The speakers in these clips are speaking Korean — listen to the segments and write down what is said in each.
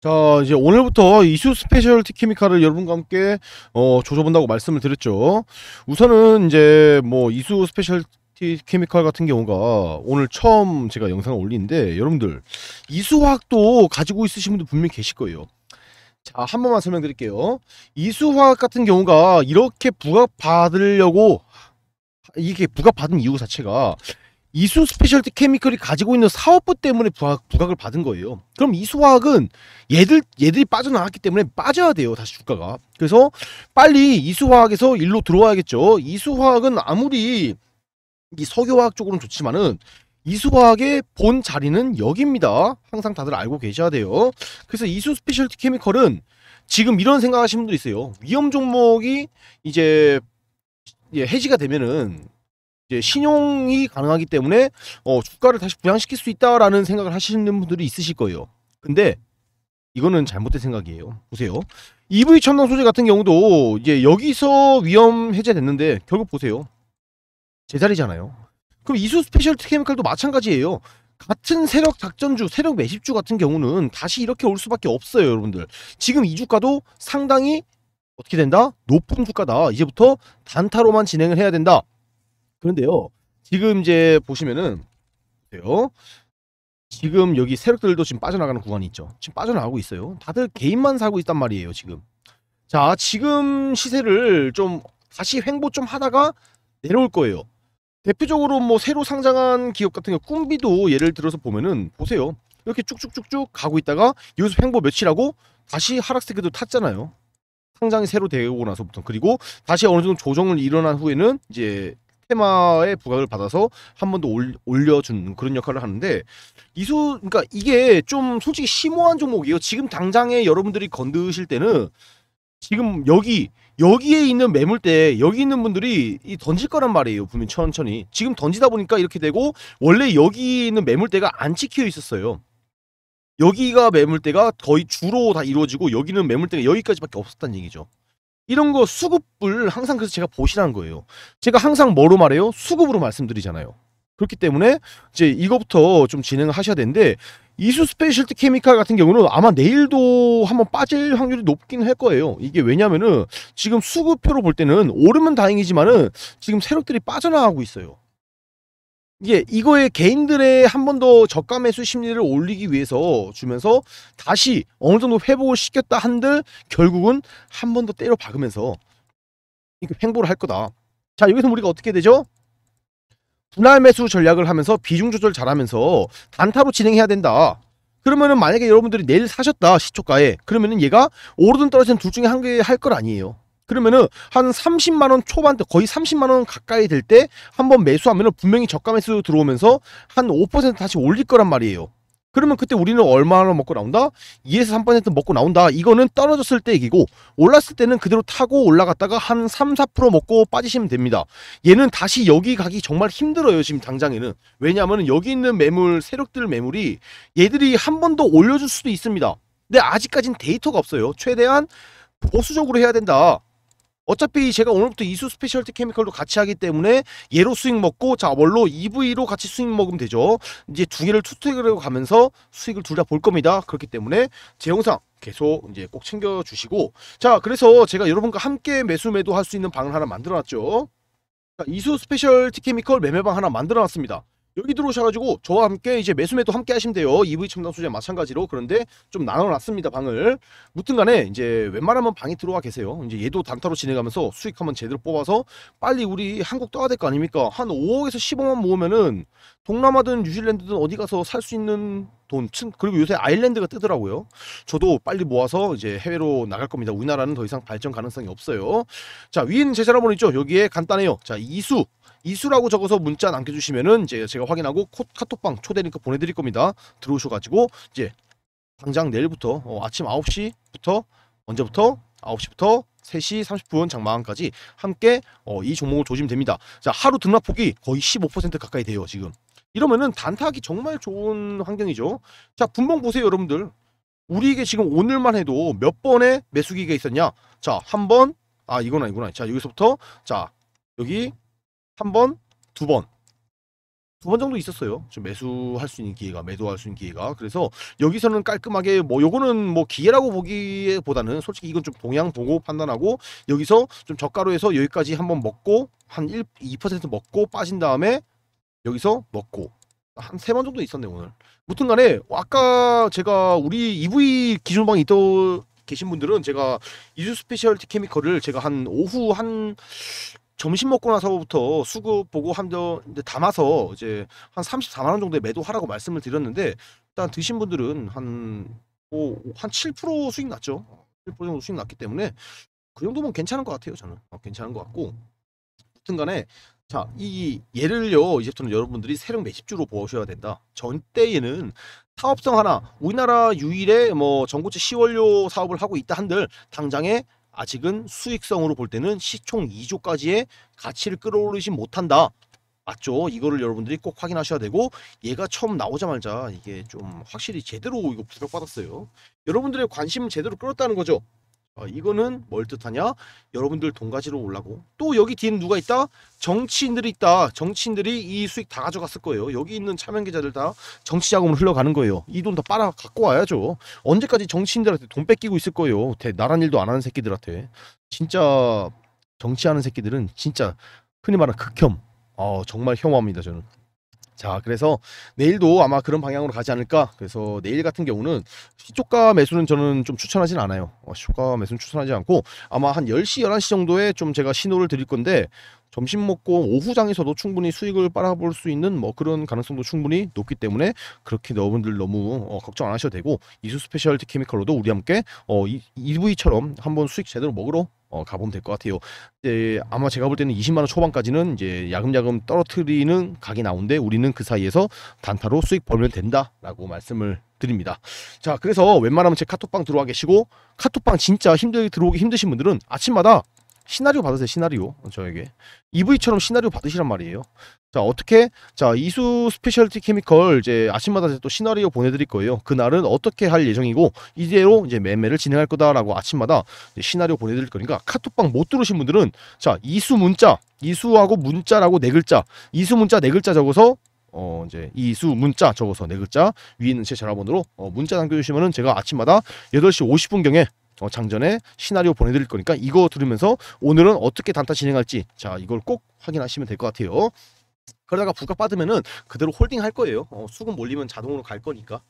자 이제 오늘부터 이슈 스페셜 티케미카를 여러분과 함께 어, 조져본다고 말씀을 드렸죠 우선은 이제 뭐 이슈 스페셜 티케미칼 같은 경우가 오늘 처음 제가 영상을 올리는데 여러분들 이수화학도 가지고 있으신 분들 분명히 계실 거예요 자한 번만 설명드릴게요 이수화학 같은 경우가 이렇게 부각받으려고 이게 부각받은 이유 자체가 이수 스페셜티 케미컬이 가지고 있는 사업부 때문에 부각, 부각을 받은 거예요. 그럼 이수화학은 얘들 얘들이 빠져나갔기 때문에 빠져야 돼요. 다시 주가가. 그래서 빨리 이수화학에서 일로 들어와야겠죠. 이수화학은 아무리 이 석유화학 쪽으로는 좋지만은 이수화학의 본 자리는 여기입니다. 항상 다들 알고 계셔야 돼요. 그래서 이수 스페셜티 케미컬은 지금 이런 생각하시는 분도 있어요. 위험 종목이 이제 해지가 되면은 이제 신용이 가능하기 때문에 어, 주가를 다시 부양시킬 수 있다라는 생각을 하시는 분들이 있으실 거예요. 근데 이거는 잘못된 생각이에요. 보세요. EV 첨단 소재 같은 경우도 이제 여기서 위험 해제됐는데 결국 보세요. 제자리잖아요. 그럼 이수 스페셜티 케미칼도 마찬가지예요. 같은 세력 작전주, 세력 매십주 같은 경우는 다시 이렇게 올 수밖에 없어요, 여러분들. 지금 이 주가도 상당히 어떻게 된다? 높은 주가다. 이제부터 단타로만 진행을 해야 된다. 그런데요. 지금 이제 보시면은 돼요. 지금 여기 세력들도 지금 빠져나가는 구간이 있죠. 지금 빠져나가고 있어요. 다들 개인만 사고 있단 말이에요, 지금. 자, 지금 시세를 좀 다시 횡보 좀 하다가 내려올 거예요. 대표적으로 뭐 새로 상장한 기업 같은 경우 꿈비도 예를 들어서 보면은 보세요. 이렇게 쭉쭉쭉쭉 가고 있다가 여기서 횡보 며칠하고 다시 하락세계도 탔잖아요. 상장이 새로 되고 나서부터 그리고 다시 어느 정도 조정을 일어난 후에는 이제 테마의 부각을 받아서 한 번 더 올려준 그런 역할을 하는데 이소 그러니까 이게 좀 솔직히 심오한 종목이에요. 지금 당장에 여러분들이 건드실 때는 지금 여기 여기에 있는 매물대 여기 있는 분들이 이 던질 거란 말이에요 분명 천천히 지금 던지다 보니까 이렇게 되고 원래 여기 있는 매물대가 안 찍혀 있었어요 여기가 매물대가 거의 주로 다 이루어지고 여기는 매물대가 여기까지밖에 없었다는 얘기죠 이런 거 수급을 항상 그래서 제가 보시라는 거예요. 제가 항상 뭐로 말해요? 수급으로 말씀드리잖아요. 그렇기 때문에 이제 이거부터 좀 진행하셔야 을 되는데 이수 스페셜티 케미칼 같은 경우는 아마 내일도 한번 빠질 확률이 높긴 할 거예요. 이게 왜냐면은 지금 수급표로 볼 때는 오르면 다행이지만은 지금 세력들이 빠져나가고 있어요. 예, 이거에 개인들의 한 번 더 저가 매수 심리를 올리기 위해서 주면서 다시 어느 정도 회복을 시켰다 한들 결국은 한 번 더 때려 박으면서 행보를할 거다. 자, 여기서 우리가 어떻게 되죠? 분할 매수 전략을 하면서 비중 조절 잘하면서 단타로 진행해야 된다. 그러면은 만약에 여러분들이 내일 사셨다 시초가에 그러면은 얘가 오르든 떨어지든 둘 중에 한 개 할 걸 아니에요. 그러면은 한 30만 원 초반대 거의 30만 원 가까이 될 때 한번 매수하면은 분명히 저가 매수 들어오면서 한 5% 다시 올릴 거란 말이에요. 그러면 그때 우리는 얼마나 먹고 나온다? 2에서 3% 먹고 나온다. 이거는 떨어졌을 때 얘기고 올랐을 때는 그대로 타고 올라갔다가 한 3, 4% 먹고 빠지시면 됩니다. 얘는 다시 여기 가기 정말 힘들어요. 지금 당장에는. 왜냐하면 여기 있는 매물, 세력들 매물이 얘들이 한 번 더 올려줄 수도 있습니다. 근데 아직까진 데이터가 없어요. 최대한 보수적으로 해야 된다. 어차피 제가 오늘부터 이수 스페셜티 케미컬도 같이 하기 때문에 얘로 수익 먹고 자 원로 EV로 같이 수익 먹으면 되죠. 이제 두 개를 투트해으로 가면서 수익을 둘 다 볼 겁니다. 그렇기 때문에 제 영상 계속 이제 꼭 챙겨주시고 자 그래서 제가 여러분과 함께 매수 매도 할 수 있는 방을 하나 만들어놨죠. 이수 스페셜티 케미컬 매매방 하나 만들어놨습니다. 여기 들어오셔가지고 저와 함께 이제 매수매도 함께 하시면 돼요. EV 첨단 소재 마찬가지로 그런데 좀 나눠놨습니다 방을. 무튼간에 이제 웬만하면 방이 들어와 계세요. 이제 얘도 단타로 진행하면서 수익 한번 제대로 뽑아서 빨리 우리 한국 떠야 될 거 아닙니까? 한 5억에서 15억만 모으면은 동남아든 뉴질랜드든 어디 가서 살 수 있는 돈 그리고 요새 아일랜드가 뜨더라고요. 저도 빨리 모아서 이제 해외로 나갈 겁니다. 우리나라는 더 이상 발전 가능성이 없어요. 자 위인 제자라본 있죠. 여기에 간단해요. 자 이수 이수라고 적어서 문자 남겨주시면은 이제 제가 확인하고 코, 카톡방 초대 니까 보내드릴 겁니다. 들어오셔가지고 이제 당장 내일부터 어, 아침 9시부터 언제부터 9시부터 3시 30분 장마감까지 함께 어, 이 종목을 조심 됩니다. 자 하루 등락폭이 거의 15% 가까이 돼요 지금. 이러면은 단타하기 정말 좋은 환경이죠. 자 분봉 보세요 여러분들. 우리에게 지금 오늘만 해도 몇 번의 매수기가 있었냐? 자 한 번, 아 이건 아니구나. 자 여기서부터 자 여기 한 번, 두 번. 두 번 정도 있었어요. 좀 매수할 수 있는 기회가, 매도할 수 있는 기회가. 그래서 여기서는 깔끔하게 뭐 요거는 뭐 기회라고 보기보다는 솔직히 이건 좀 동향 보고 판단하고 여기서 좀 저가로 해서 여기까지 한 번 먹고 한 1, 2% 먹고 빠진 다음에 여기서 먹고 한 세 번 정도 있었네 오늘. 무튼 간에 아까 제가 우리 EV 기준방에 있던 계신 분들은 제가 이주 스페셜티 케미컬을 제가 한 오후 한 점심 먹고 나서부터 수급 보고 한도 담아서 이제 한 34만 원 정도에 매도하라고 말씀을 드렸는데 일단 드신 분들은 한 한7% 수익 났죠. 7% 정도 수익 났기 때문에 그 정도면 괜찮은 것 같아요. 저는 어, 괜찮은 것 같고 하무튼간에 자, 이 예를요. 이제부터는 여러분들이 세력 매집주로 보셔야 된다. 전때에는 사업성 하나 우리나라 유일의 뭐 전고체 시월료 사업을 하고 있다 한들 당장에 아직은 수익성으로 볼 때는 시총 2조까지의 가치를 끌어올리지 못한다. 맞죠? 이거를 여러분들이 꼭 확인하셔야 되고 얘가 처음 나오자마자 이게 좀 확실히 제대로 이거 부격받았어요. 여러분들의 관심 제대로 끌었다는 거죠. 어, 이거는 뭘 뜻하냐? 여러분들 돈 가지러 올라고. 또 여기 뒤에 누가 있다? 정치인들이 있다. 정치인들이 이 수익 다 가져갔을 거예요. 여기 있는 차명계좌들 다 정치 자금으로 흘러가는 거예요. 이 돈 다 빨아 갖고 와야죠. 언제까지 정치인들한테 돈 뺏기고 있을 거예요. 대, 나란 일도 안 하는 새끼들한테. 진짜 정치하는 새끼들은 진짜 흔히 말하는 극혐. 어, 정말 혐오합니다 저는. 자 그래서 내일도 아마 그런 방향으로 가지 않을까 그래서 내일 같은 경우는 시초가 매수는 저는 좀 추천하진 않아요 어, 시초가 매수는 추천하지 않고 아마 한 10시 11시 정도에 좀 제가 신호를 드릴 건데 점심 먹고 오후장에서도 충분히 수익을 빨아볼 수 있는 뭐 그런 가능성도 충분히 높기 때문에 그렇게 여러분들 너무 어, 걱정 안 하셔도 되고 이수 스페셜티 케미컬로도 우리 함께 어, 이, e 이처럼 한번 수익 제대로 먹으러 어, 가보면 될 것 같아요. 이제 아마 제가 볼 때는 20만 원 초반까지는 이제 야금야금 떨어뜨리는 각이 나온데 우리는 그 사이에서 단타로 수익 벌면 된다라고 말씀을 드립니다. 자, 그래서 웬만하면 제 카톡방 들어와 계시고 카톡방 진짜 힘들게 들어오기 힘드신 분들은 아침마다 시나리오 받으세요 시나리오 저에게 EV처럼 시나리오 받으시란 말이에요 자 어떻게 자 이수 스페셜티 케미컬 이제 아침마다 이제 또 시나리오 보내드릴 거예요 그날은 어떻게 할 예정이고 이대로 이제 매매를 진행할 거다라고 아침마다 시나리오 보내드릴 거니까 카톡방 못 들으신 분들은 자 이수 문자 이수하고 문자라고 네 글자 이수 문자 네 글자 적어서 어 이제 이수 문자 적어서 네 글자 위에 있는 제 전화번호로 어 문자 남겨주시면은 제가 아침마다 8시 50분경에 어, 장전에 시나리오 보내드릴 거니까 이거 들으면서 오늘은 어떻게 단타 진행할지 자 이걸 꼭 확인하시면 될 것 같아요. 그러다가 부가 빠지면은 그대로 홀딩 할 거예요. 어, 수급 몰리면 자동으로 갈 거니까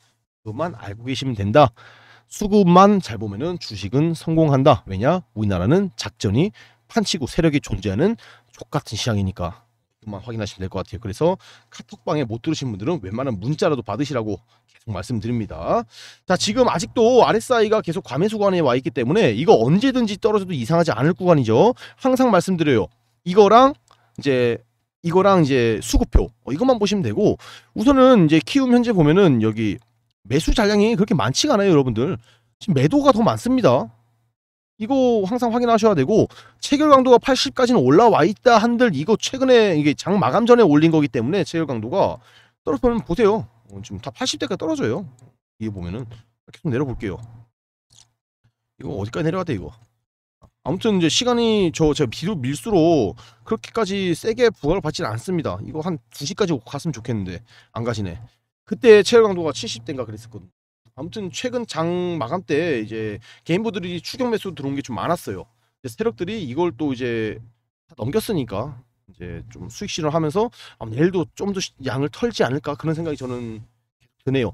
그것만 알고 계시면 된다. 수급만 잘 보면은 주식은 성공한다. 왜냐? 우리나라는 작전이 판치고 세력이 존재하는 족같은 시장이니까. 부분만 확인하시면 될 것 같아요. 그래서 카톡방에 못 들으신 분들은 웬만한 문자라도 받으시라고 계속 말씀드립니다. 자 지금 아직도 RSI가 계속 과메수 구간에 와 있기 때문에 이거 언제든지 떨어져도 이상하지 않을 구간이죠. 항상 말씀드려요. 이거랑 이제 이거랑 이제 수급표 어, 이것만 보시면 되고 우선은 이제 키움 현재 보면은 여기 매수 잔량이 그렇게 많지가 않아요 여러분들 지금 매도가 더 많습니다 이거 항상 확인하셔야 되고 체결 강도가 80까지는 올라와 있다 한들 이거 최근에 이게 장 마감 전에 올린 거기 때문에 체결 강도가 떨어지면 보세요. 어, 지금 다 80대까지 떨어져요. 이게 보면은 계속 내려볼게요. 이거 어디까지 내려갔대 이거. 아무튼 이제 시간이 저 제가 비도 밀수로 그렇게까지 세게 부각을 받지는 않습니다. 이거 한 2시까지 갔으면 좋겠는데 안 가시네. 그때 체열 강도가 70대인가 그랬었거든요. 아무튼 최근 장 마감 때 이제 개인부들이 추격 매수 들어온 게 좀 많았어요. 세력들이 이걸 또 이제 넘겼으니까 이제 좀 수익 실현하면서 아, 내일도 좀 더 양을 털지 않을까 그런 생각이 저는 드네요.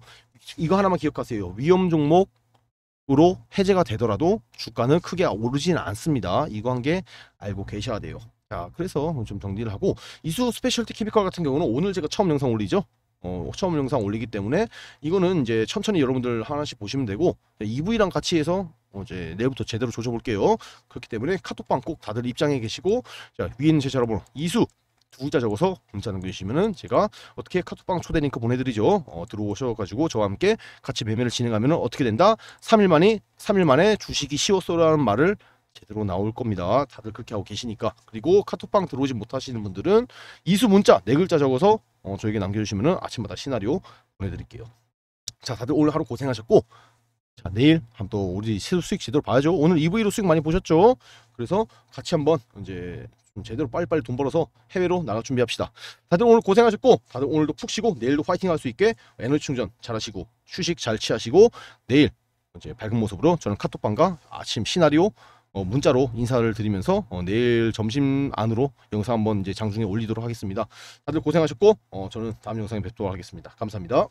이거 하나만 기억하세요. 위험 종목으로 해제가 되더라도 주가는 크게 오르지는 않습니다. 이거 한게 알고 계셔야 돼요. 자, 그래서 좀 정리를 하고 이수 스페셜티 케미컬 같은 경우는 오늘 제가 처음 영상 올리죠. 어, 처음 영상 올리기 때문에 이거는 이제 천천히 여러분들 하나씩 보시면 되고 EV랑 같이 해서 어, 이제 내일부터 제대로 조져볼게요. 그렇기 때문에 카톡방 꼭 다들 입장해 계시고 자 위에 있는 제 전화번호 이수 두 글자 적어서 문자 남겨주시면은 제가 어떻게 카톡방 초대 링크 보내드리죠. 어, 들어오셔가지고 저와 함께 같이 매매를 진행하면 어떻게 된다? 3일 만에 3일 만에 주식이 쉬웠어라는 말을 제대로 나올 겁니다. 다들 그렇게 하고 계시니까. 그리고 카톡방 들어오지 못하시는 분들은 이수 문자 네 글자 적어서 어, 저에게 남겨주시면 아침마다 시나리오 보내드릴게요. 자, 다들 오늘 하루 고생하셨고 자, 내일 한번 또 우리 수익 제대로 봐야죠. 오늘 EV로 수익 많이 보셨죠? 그래서 같이 한번 이제 제대로 빨리빨리 돈 벌어서 해외로 나갈 준비합시다. 다들 오늘 고생하셨고 다들 오늘도 푹 쉬고 내일도 화이팅 할수 있게 에너지 충전 잘하시고 휴식 잘 취하시고 내일 이제 밝은 모습으로 저는 카톡방과 아침 시나리오 어, 문자로 인사를 드리면서 어, 내일 점심 안으로 영상 한번 이제 장중에 올리도록 하겠습니다. 다들 고생하셨고 어, 저는 다음 영상에 뵙도록 하겠습니다. 감사합니다.